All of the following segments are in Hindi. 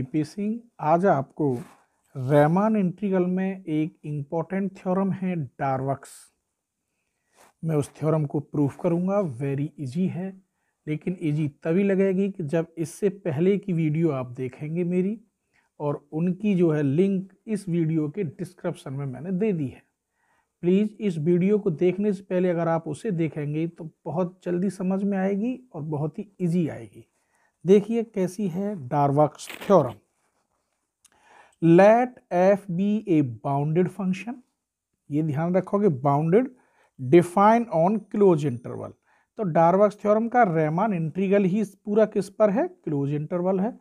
वीपी सिंह आज आपको रहमान इंट्रीगल में एक इम्पॉर्टेंट थ्योरम है डारवक्स मैं उस थ्योरम को प्रूफ करूँगा वेरी इजी है लेकिन इजी तभी लगेगी कि जब इससे पहले की वीडियो आप देखेंगे मेरी और उनकी जो है लिंक इस वीडियो के डिस्क्रिप्शन में मैंने दे दी है प्लीज़ इस वीडियो को देखने से पहले अगर आप उसे देखेंगे तो बहुत जल्दी समझ में आएगी और बहुत ही ईजी आएगी देखिए कैसी है Darboux's theorem let F be a bounded function ये ध्यान रखोगे bounded define on closed interval तो डार्वक्स थ्योरम का रेमान इंट्रीगल ही पूरा किस पर है क्लोज इंटरवल है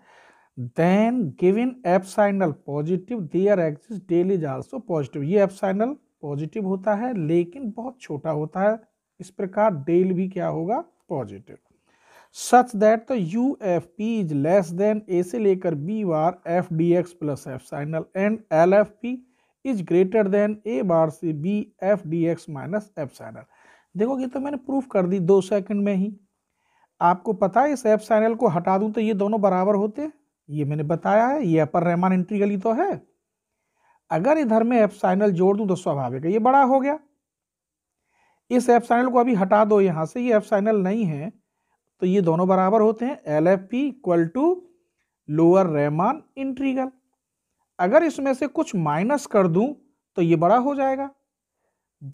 then given epsilon positive there exists del is positive ये एप्साइनल पॉजिटिव होता है लेकिन बहुत छोटा होता है इस प्रकार डेल भी क्या होगा positive such that the U F P is less than A से लेकर B bar F D X plus epsilon and L F P is greater than A bar से B F D X minus epsilon देखो ये तो मैंने प्रूफ कर दी दो सेकंड में ही आपको पता है इस एफ साइनल को हटा दूं तो ये दोनों बराबर होते ये मैंने बताया है ये अपर रहमान एंट्री गली तो है अगर इधर में एफ साइनल जोड़ दूं तो स्वाभाविक है ये बड़ा हो गया इस एफ साइनल को अभी हटा दो यहां से ये एफ साइनल नहीं है तो ये दोनों बराबर होते हैं L F P equal to lower Riemann integral अगर इसमें से कुछ माइनस कर दूं तो ये बड़ा हो जाएगा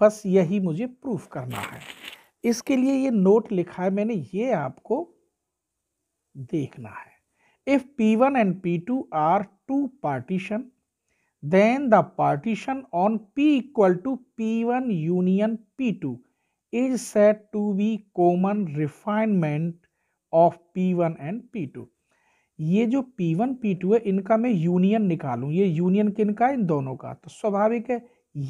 बस यही मुझे प्रूफ करना है इसके लिए ये नोट लिखा है मैंने ये आपको देखना है if P one and P two are two partition then the partition on P equal to P one union P two is said to be common refinement of P1 and P2. ये जो P1, P2 है इनका मैं यूनियन निकालूं ये यूनियन किन का इन दोनों का तो स्वाभाविक है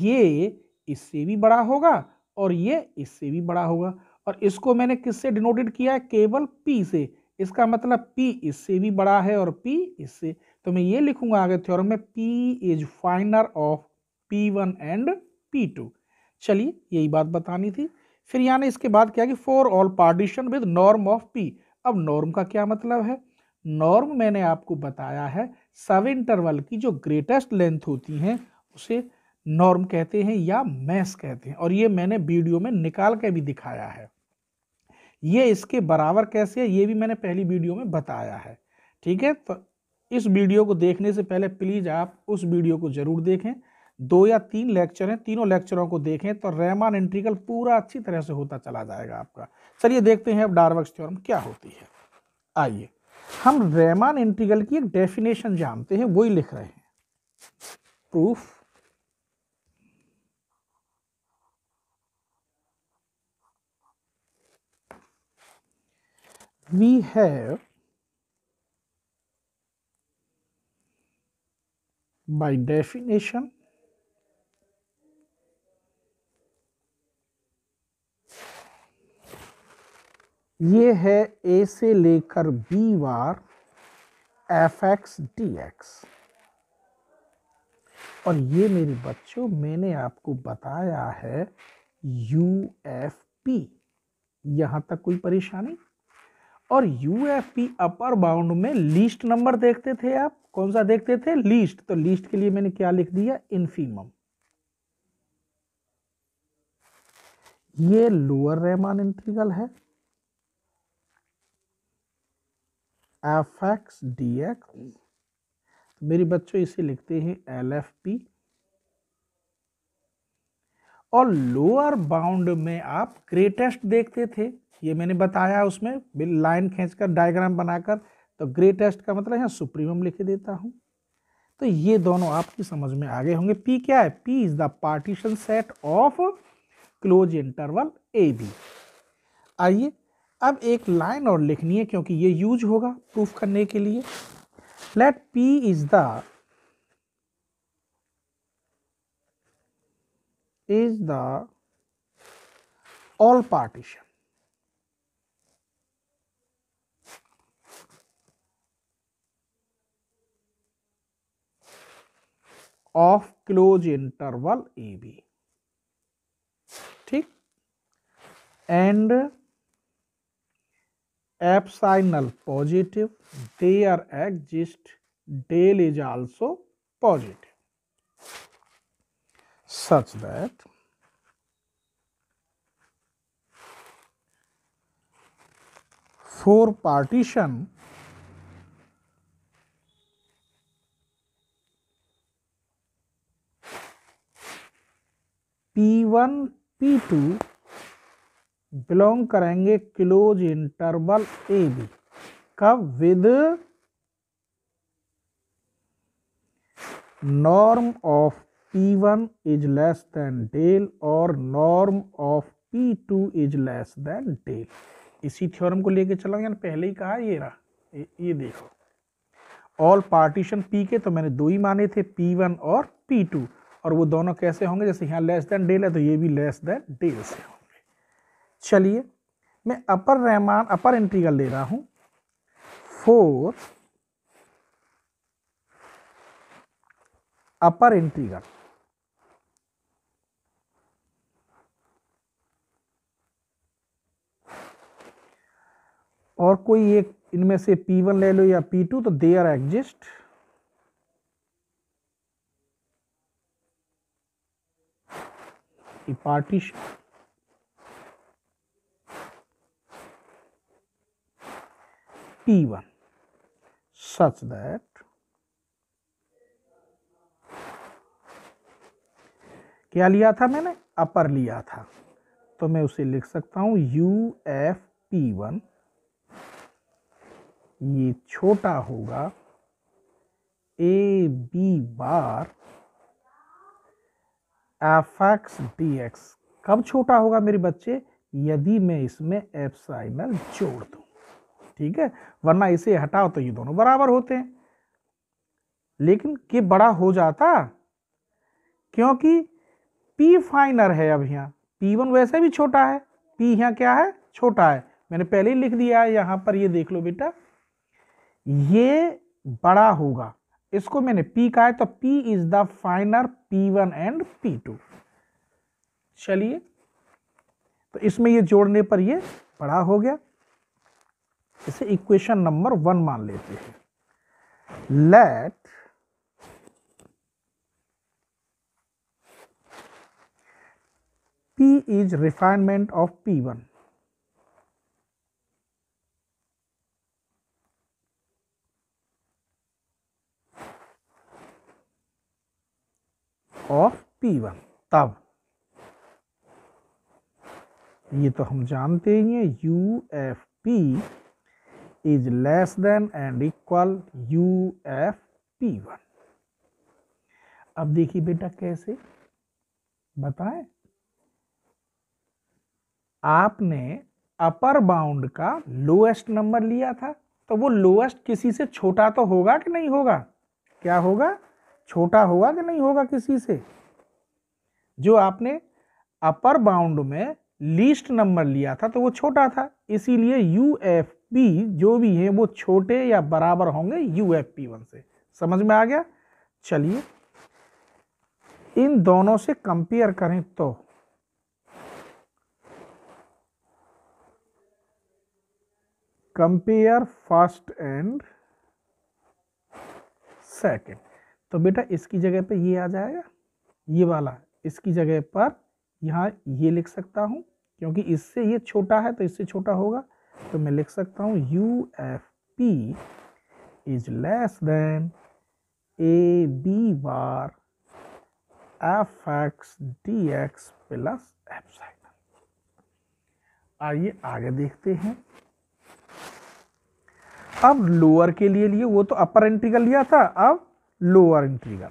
ये इससे भी बड़ा होगा और ये इससे भी बड़ा होगा और इसको मैंने किससे डिनोटेड किया है केवल P से इसका मतलब P इससे भी बड़ा है और P इससे तो मैं ये लिखूंगा आगे थ्योरम में P is finer of P1 and P2 चलिए यही बात बतानी थी फिर यहाँ ने इसके बाद क्या कि for all partition with norm of P अब नॉर्म का क्या मतलब है नॉर्म मैंने आपको बताया है सब इंटरवल की जो ग्रेटेस्ट लेंथ होती हैं उसे नॉर्म कहते हैं या मैस कहते हैं और ये मैंने वीडियो में निकाल के भी दिखाया है ये इसके बराबर कैसे है ये भी मैंने पहली वीडियो में बताया है ठीक है तो इस वीडियो को देखने से पहले प्लीज़ आप उस वीडियो को ज़रूर देखें दो या तीन लेक्चर हैं तीनों लेक्चरों को देखें तो रेमान इंट्रीगल पूरा अच्छी तरह से होता चला जाएगा आपका चलिए देखते हैं अब डार्वक्स थ्योरम क्या होती है आइए हम रेमान इंट्रीगल की एक डेफिनेशन जानते हैं वही लिख रहे हैं proof we have by definition ये है ए से लेकर B bar F X D X और ये मेरे बच्चों मैंने आपको बताया है यू एफ पी यहां तक कोई परेशानी और U F P upper bound में लीस्ट नंबर देखते थे आप कौन सा देखते थे लीस्ट तो लीस्ट के लिए मैंने क्या लिख दिया इनफीमम ये लोअर रेमान इंटीग्रल है एफ एक्स डी एक्स तो मेरे बच्चों इसे लिखते हैं एल एफ पी और लोअर बाउंड में आप ग्रेटेस्ट देखते थे ये मैंने बताया उसमें लाइन खींचकर डायग्राम बनाकर तो ग्रेटेस्ट का मतलब यहाँ सुप्रीमम लिख देता हूँ तो ये दोनों आपकी समझ में आ गए होंगे पी क्या है P is the partition set of closed interval A B आइए अब एक लाइन और लिखनी है क्योंकि ये यूज होगा प्रूफ करने के लिए let P is the is the all partition of closed interval A B ठीक and epsilon positive there exist del is also positive such that for partition P1, P2 belong करेंगे क्लोज इंटरवल ए बी कब with norm of P one is less than del और norm of P two is less than del इसी थ्योरम को लेके चला पहले ही कहा ये रहा ये, ये देखो ऑल पार्टीशन पी के तो मैंने दो ही माने थे पी वन और पी टू और वो दोनों कैसे होंगे जैसे यहाँ लेस देन डेल है तो ये भी लेस देन डेल से होंगे चलिए मैं अपर रहमान अपर इंटीग्रल ले रहा हूं फोर अपर इंटीग्रल और कोई एक इनमें से P1 ले लो या P2 तो they are exist partition P1 such that क्या लिया था मैंने अपर लिया था तो मैं उसे लिख सकता हूं यू एफ पी वन ये छोटा होगा A B bar F X D X कब छोटा होगा मेरे बच्चे यदि मैं इसमें एफ एप्साइनल जोड़ दू ठीक है वरना इसे हटाओ तो ये दोनों बराबर होते हैं लेकिन के बड़ा हो जाता क्योंकि पी फाइनर है अब यहाँ पी वन वैसे भी छोटा है पी यहाँ क्या है छोटा है मैंने पहले ही लिख दिया है यहाँ पर ये देख लो बेटा ये बड़ा होगा इसको मैंने पी कहा है तो P is the finer P one and P two चलिए तो इसमें ये जोड़ने पर ये बड़ा हो गया इसे इक्वेशन नंबर वन मान लेते हैं let P is refinement of P one of P one तब ये तो हम जानते ही हैं U F P is less than and equal U F P one अब देखिए बेटा कैसे बताए आपने अपर बाउंड का लोएस्ट नंबर लिया था तो वो लोएस्ट किसी से छोटा तो होगा कि नहीं होगा क्या होगा छोटा होगा कि नहीं होगा किसी से जो आपने अपर बाउंड में लीस्ट नंबर लिया था तो वो छोटा था इसीलिए यू एफ भी जो भी है वो छोटे या बराबर होंगे यू एफ पी वन से समझ में आ गया चलिए इन दोनों से कंपेयर करें तो कंपेयर फर्स्ट एंड सेकंड तो बेटा इसकी जगह पे ये आ जाएगा ये वाला इसकी जगह पर यहाँ ये लिख सकता हूँ क्योंकि इससे ये छोटा है तो इससे छोटा होगा तो मैं लिख सकता हूँ U F P is less than A B bar F X D X plus epsilon आइए आगे देखते हैं अब लोअर के लिए लिए वो तो अपर इंटीग्रल लिया था अब lower integral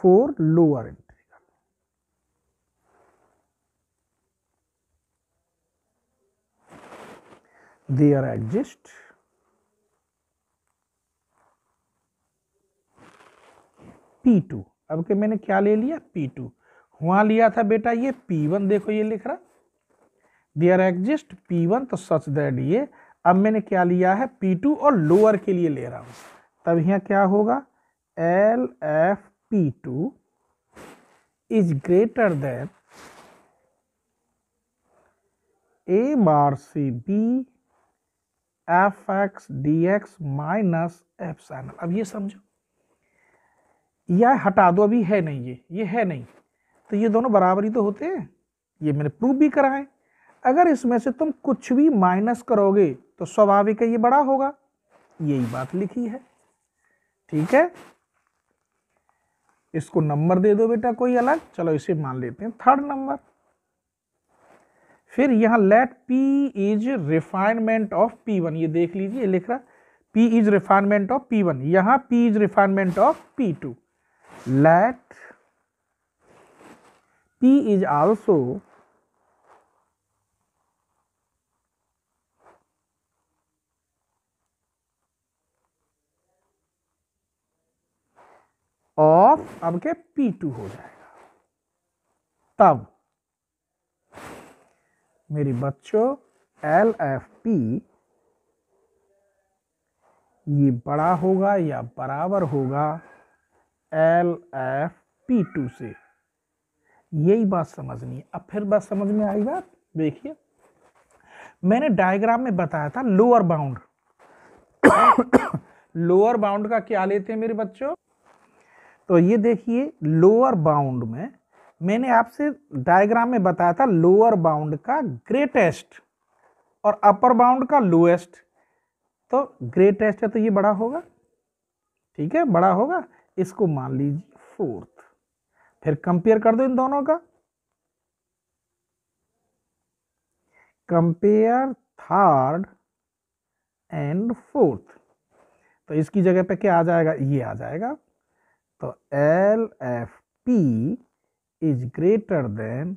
for lower integral they are adjust P2 अब के मैंने क्या ले लिया P2 वहां लिया था बेटा ये P1 देखो ये लिख रहा they are exist P one तो सच दैट ये अब मैंने क्या लिया है P2 और लोअर के लिए ले रहा हूं तब यहां क्या होगा L F P two is greater than A bar C B F X D X minus epsilon अब ये समझो यह हटा दो अभी है नहीं ये ये है नहीं तो ये दोनों बराबरी तो होते हैं ये मैंने प्रूव भी करा है अगर इसमें से तुम कुछ भी माइनस करोगे तो स्वाभाविक है ये बड़ा होगा यही बात लिखी है ठीक है इसको नंबर दे दो बेटा कोई अलग चलो इसे मान लेते हैं थर्ड नंबर फिर यहाँ let P is refinement of P one ये देख लीजिए लिख रहा P is refinement of P one यहाँ P is refinement of P two let P is also of अब के पी टू हो जाएगा तब मेरी बच्चों एल एफ पी ये बड़ा होगा या बराबर होगा एल एफ पी टू से यही बात समझनी है अब फिर बात समझ में आई बात देखिए मैंने डायग्राम में बताया था लोअर बाउंड लोअर बाउंड का क्या लेते हैं मेरे बच्चों तो ये देखिए लोअर बाउंड में मैंने आपसे डायग्राम में बताया था लोअर बाउंड का ग्रेटेस्ट और अपर बाउंड का लोएस्ट तो ग्रेटेस्ट है तो ये बड़ा होगा ठीक है बड़ा होगा इसको मान लीजिए फोर्थ फिर कंपेयर कर दो इन दोनों का कंपेयर थर्ड एंड फोर्थ तो इसकी जगह पे क्या आ जाएगा ये आ जाएगा तो L F P is greater than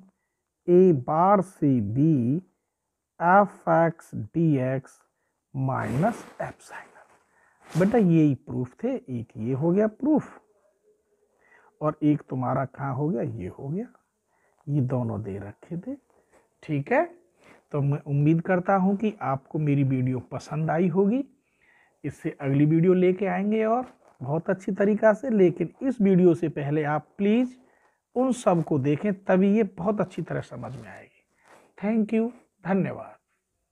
a bar c b f x X minus epsilon बेटा ही प्रूफ थे एक ये हो गया प्रूफ और एक तुम्हारा कहाँ हो गया ये हो गया ये दोनों दे रखे थे ठीक है तो मैं उम्मीद करता हूँ कि आपको मेरी वीडियो पसंद आई होगी इससे अगली वीडियो लेके आएंगे और बहुत अच्छी तरीक़ा से लेकिन इस वीडियो से पहले आप प्लीज़ उन सब को देखें तभी ये बहुत अच्छी तरह समझ में आएगी थैंक यू धन्यवाद